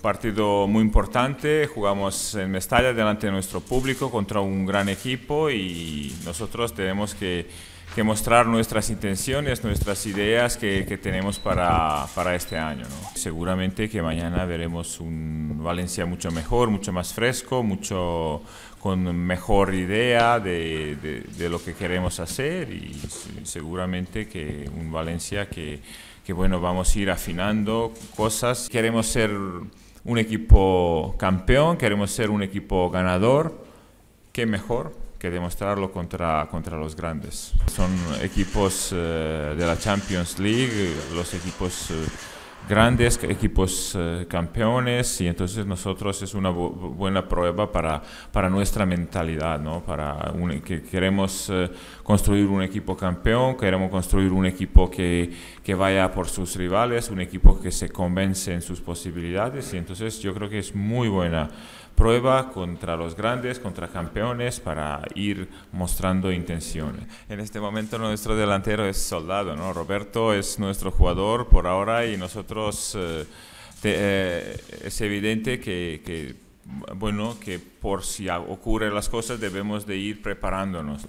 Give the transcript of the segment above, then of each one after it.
Partido muy importante, jugamos en Mestalla delante de nuestro público contra un gran equipo y nosotros tenemos que, mostrar nuestras intenciones, nuestras ideas que, tenemos para, para, este año. Seguramente que mañana veremos un Valencia mucho mejor, mucho más fresco, mucho con mejor idea de, de, de lo que queremos hacer y seguramente que un Valencia que, que bueno, vamos a ir afinando cosas. Queremos ser un equipo campeón, queremos ser un equipo ganador. ¿Qué mejor que demostrarlo contra, contra los grandes? Son equipos eh, de la Champions League, los equipos... Eh, grandes equipos eh, campeones y entonces nosotros es una buena prueba para, para nuestra mentalidad, ¿no? para e, que queremos eh, construir un equipo campeón, queremos construir un equipo que, que vaya por sus rivales, un equipo que se convence en sus posibilidades y entonces yo creo que es muy buena prueba contra los grandes, contra campeones, para ir mostrando intenciones. En este momento nuestro delantero es Soldado, ¿no? Roberto es nuestro jugador por ahora y nosotros... Eh, eh, es evidente que bueno que por si ocurren las cosas debemos de ir preparándonos.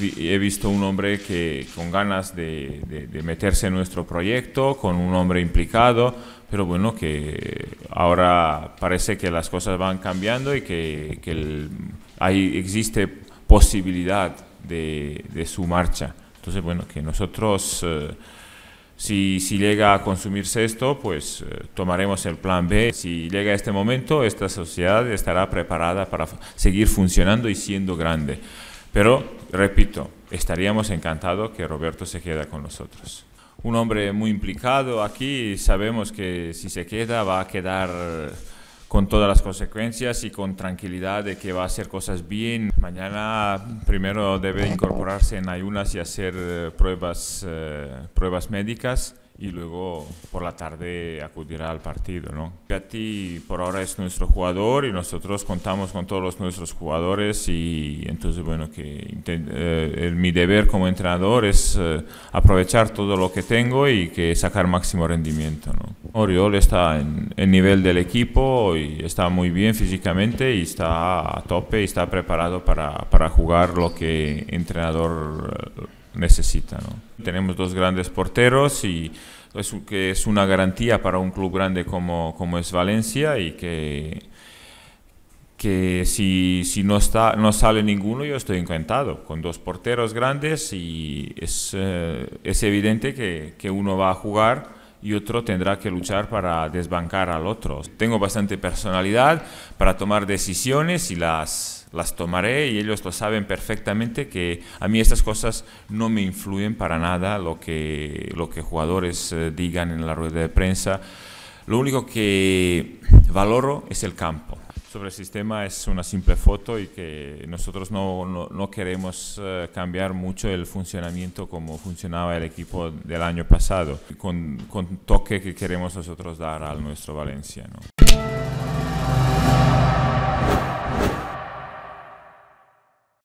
Eh, he visto un hombre que con ganas de, meterse en nuestro proyecto, con un hombre implicado, pero bueno que ahora parece que las cosas van cambiando y que, ahí existe posibilidad de, su marcha. Entonces bueno que nosotros... Eh, si, llega a consumirse esto, pues eh, tomaremos el plan B. Si llega este momento, esta sociedad estará preparada para seguir funcionando y siendo grande. Pero, repito, estaríamos encantados que Roberto se quede con nosotros. Un hombre muy implicado aquí, sabemos que si se queda va a quedar con todas las consecuencias y con tranquilidad de que va a hacer cosas bien. Mañana primero debe incorporarse en ayunas y hacer eh, pruebas, eh, pruebas médicas y luego por la tarde acudirá al partido. ¿no? ti por ahora es nuestro jugador y nosotros contamos con todos los nuestros jugadores y entonces bueno, que eh, mi deber como entrenador es eh, aprovechar todo lo que tengo y que sacar máximo rendimiento. ¿no? Oriol está en el nivel del equipo y está muy bien físicamente y está a tope y está preparado para, para jugar lo que entrenador... Eh, necesita. Tenemos dos grandes porteros y es, que es una garantía para un club grande como, es Valencia y que, que si, no, está, no sale ninguno yo estoy encantado con dos porteros grandes y es, eh, evidente que, que uno va a jugar y otro tendrá que luchar para desbancar al otro. Tengo bastante personalidad para tomar decisiones y las, las tomaré y ellos lo saben perfectamente que a mí estas cosas no me influyen para nada lo que, lo que jugadores eh, digan en la rueda de prensa. Lo único que valoro es el campo sobre el sistema es una simple foto y que nosotros no, no, queremos eh, cambiar mucho el funcionamiento como funcionaba el equipo del año pasado, con, con toque que queremos nosotros dar al nuestro Valencia.